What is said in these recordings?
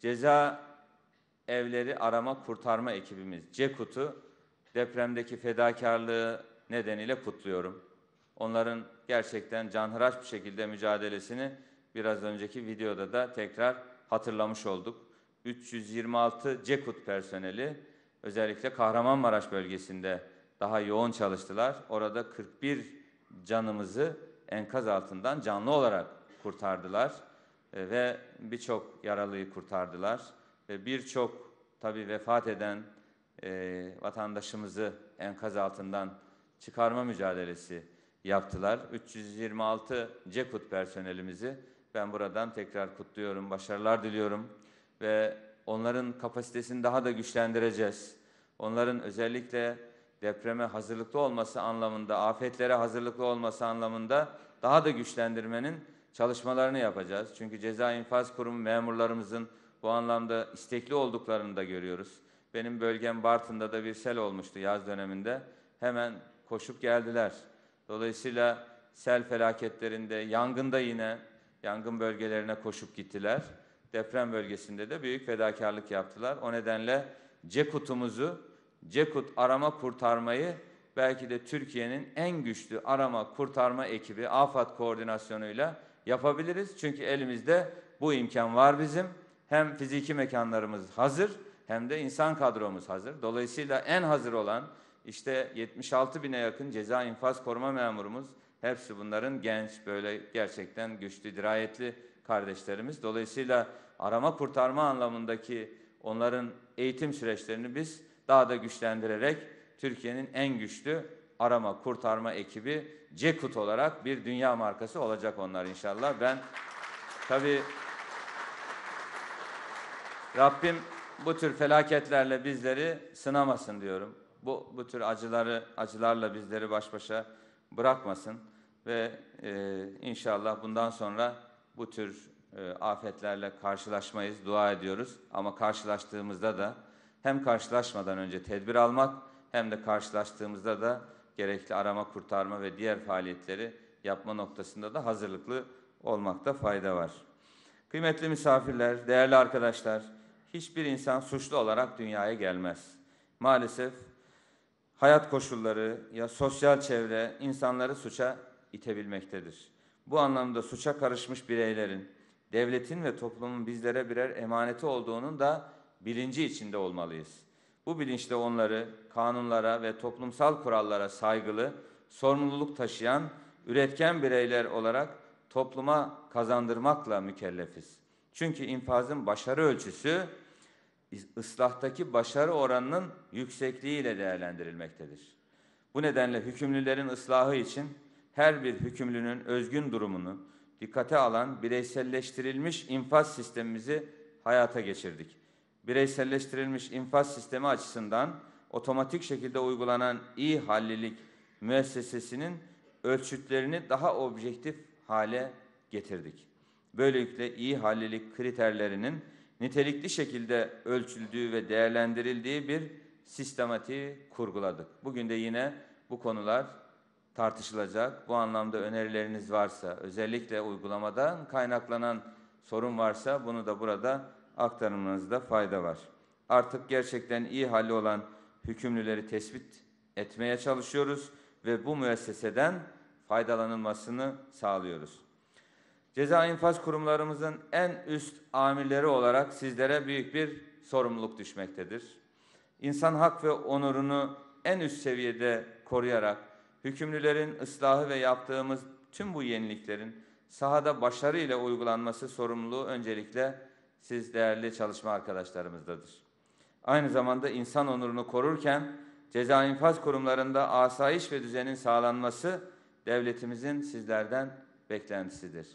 Ceza evleri arama kurtarma ekibimiz CEKUT'u depremdeki fedakarlığı nedeniyle kutluyorum. Onların gerçekten canhıraş bir şekilde mücadelesini biraz önceki videoda da tekrar hatırlamış olduk. 326 CEKUT personeli özellikle Kahramanmaraş bölgesinde daha yoğun çalıştılar. Orada 41 canımızı enkaz altından canlı olarak kurtardılar. E, ve birçok yaralıyı kurtardılar. Ve birçok tabi vefat eden e, vatandaşımızı enkaz altından çıkarma mücadelesi yaptılar. 326 CEKUT personelimizi ben buradan tekrar kutluyorum, başarılar diliyorum ve onların kapasitesini daha da güçlendireceğiz. Onların özellikle depreme hazırlıklı olması anlamında, afetlere hazırlıklı olması anlamında daha da güçlendirmenin çalışmalarını yapacağız. Çünkü ceza infaz kurumu memurlarımızın bu anlamda istekli olduklarını da görüyoruz. Benim bölgem Bartın'da da bir sel olmuştu yaz döneminde. Hemen koşup geldiler. Dolayısıyla sel felaketlerinde, yangında yine yangın bölgelerine koşup gittiler. Deprem bölgesinde de büyük fedakarlık yaptılar. O nedenle CEKUT'umuzu, CEKUT arama kurtarmayı belki de Türkiye'nin en güçlü arama kurtarma ekibi AFAD koordinasyonuyla yapabiliriz. Çünkü elimizde bu imkan var bizim. Hem fiziki mekanlarımız hazır hem de insan kadromuz hazır. Dolayısıyla en hazır olan işte 76 bine yakın ceza infaz koruma memurumuz. Hepsi bunların genç, böyle gerçekten güçlü, dirayetli kardeşlerimiz. Dolayısıyla arama kurtarma anlamındaki onların eğitim süreçlerini biz daha da güçlendirerek Türkiye'nin en güçlü arama kurtarma ekibi Cekut olarak bir dünya markası olacak onlar inşallah. Ben tabii Rabbim bu tür felaketlerle bizleri sınamasın diyorum. Bu bu tür acıları acılarla bizleri baş başa bırakmasın ve e, inşallah bundan sonra bu tür e, afetlerle karşılaşmayız, dua ediyoruz. Ama karşılaştığımızda da hem karşılaşmadan önce tedbir almak hem de karşılaştığımızda da gerekli arama kurtarma ve diğer faaliyetleri yapma noktasında da hazırlıklı olmakta fayda var. Kıymetli misafirler, değerli arkadaşlar, hiçbir insan suçlu olarak dünyaya gelmez. Maalesef hayat koşulları ya sosyal çevre insanları suça itebilmektedir. Bu anlamda suça karışmış bireylerin, devletin ve toplumun bizlere birer emaneti olduğunun da bilinci içinde olmalıyız. Bu bilinçle onları kanunlara ve toplumsal kurallara saygılı, sorumluluk taşıyan üretken bireyler olarak topluma kazandırmakla mükellefiz. Çünkü infazın başarı ölçüsü ıslahtaki başarı oranının yüksekliğiyle değerlendirilmektedir. Bu nedenle hükümlülerin ıslahı için her bir hükümlünün özgün durumunu dikkate alan bireyselleştirilmiş infaz sistemimizi hayata geçirdik bireyselleştirilmiş infaz sistemi açısından otomatik şekilde uygulanan iyi hallilik müessesesinin ölçütlerini daha objektif hale getirdik. Böylelikle iyi hallilik kriterlerinin nitelikli şekilde ölçüldüğü ve değerlendirildiği bir sistematiği kurguladık. Bugün de yine bu konular tartışılacak. Bu anlamda önerileriniz varsa, özellikle uygulamadan kaynaklanan sorun varsa bunu da burada aktarımınızda fayda var. Artık gerçekten iyi hali olan hükümlüleri tespit etmeye çalışıyoruz ve bu müesseseden faydalanılmasını sağlıyoruz. Ceza infaz kurumlarımızın en üst amirleri olarak sizlere büyük bir sorumluluk düşmektedir. İnsan hak ve onurunu en üst seviyede koruyarak hükümlülerin ıslahı ve yaptığımız tüm bu yeniliklerin sahada başarıyla uygulanması sorumluluğu öncelikle siz değerli çalışma arkadaşlarımızdadır. Aynı zamanda insan onurunu korurken ceza infaz kurumlarında asayiş ve düzenin sağlanması devletimizin sizlerden beklentisidir.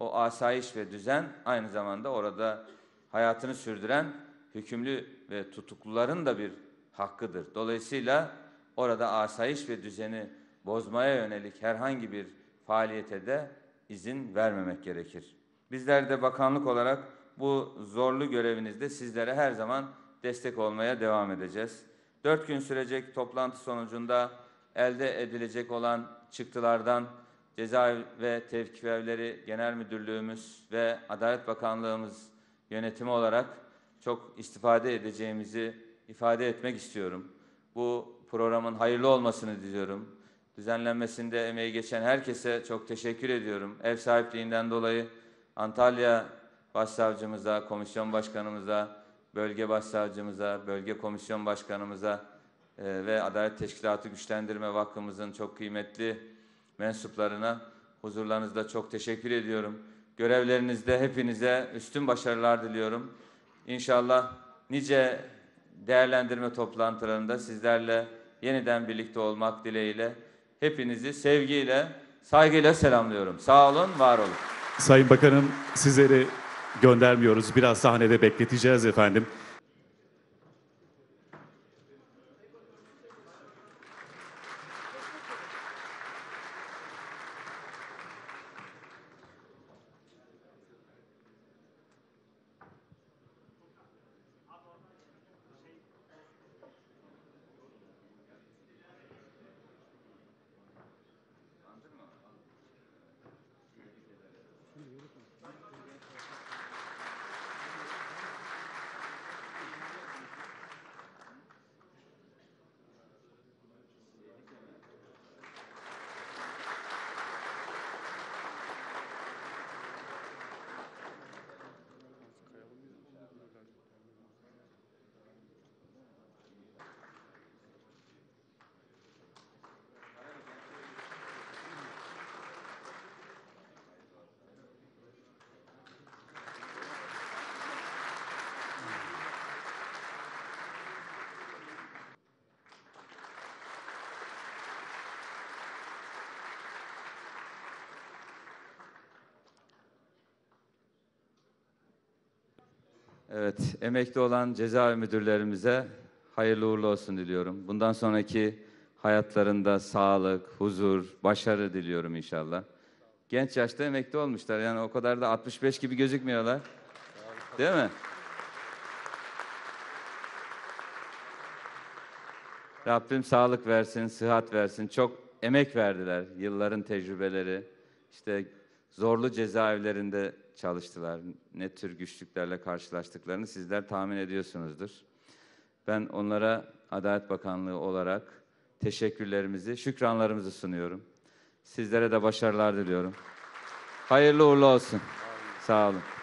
O asayiş ve düzen aynı zamanda orada hayatını sürdüren hükümlü ve tutukluların da bir hakkıdır. Dolayısıyla orada asayiş ve düzeni bozmaya yönelik herhangi bir faaliyete de izin vermemek gerekir. Bizler de bakanlık olarak bu zorlu görevinizde sizlere her zaman destek olmaya devam edeceğiz. Dört gün sürecek toplantı sonucunda elde edilecek olan çıktılardan Ceza ve Tevkif Evleri Genel Müdürlüğümüz ve Adalet Bakanlığımız yönetimi olarak çok istifade edeceğimizi ifade etmek istiyorum. Bu programın hayırlı olmasını diliyorum. Düzenlenmesinde emeği geçen herkese çok teşekkür ediyorum. Ev sahipliğinden dolayı Antalya başsavcımıza, komisyon başkanımıza, bölge başsavcımıza, bölge komisyon başkanımıza e, ve Adalet Teşkilatı Güçlendirme Vakfımızın çok kıymetli mensuplarına huzurlarınızda çok teşekkür ediyorum. Görevlerinizde hepinize üstün başarılar diliyorum. İnşallah nice değerlendirme toplantılarında sizlerle yeniden birlikte olmak dileğiyle hepinizi sevgiyle, saygıyla selamlıyorum. Sağ olun, var olun. Sayın Bakanım sizleri göndermiyoruz. Biraz sahnede bekleteceğiz efendim. Evet, emekli olan cezaevi müdürlerimize hayırlı uğurlu olsun diliyorum. Bundan sonraki hayatlarında sağlık, huzur, başarı diliyorum inşallah. Genç yaşta emekli olmuşlar. Yani o kadar da 65 gibi gözükmüyorlar. Değil mi? Rabbim sağlık versin, sıhhat versin. Çok emek verdiler. Yılların tecrübeleri, İşte zorlu cezaevlerinde çalıştılar. Ne tür güçlüklerle karşılaştıklarını sizler tahmin ediyorsunuzdur. Ben onlara Adalet Bakanlığı olarak teşekkürlerimizi, şükranlarımızı sunuyorum. Sizlere de başarılar diliyorum. Hayırlı uğurlu olsun. Sağ olun.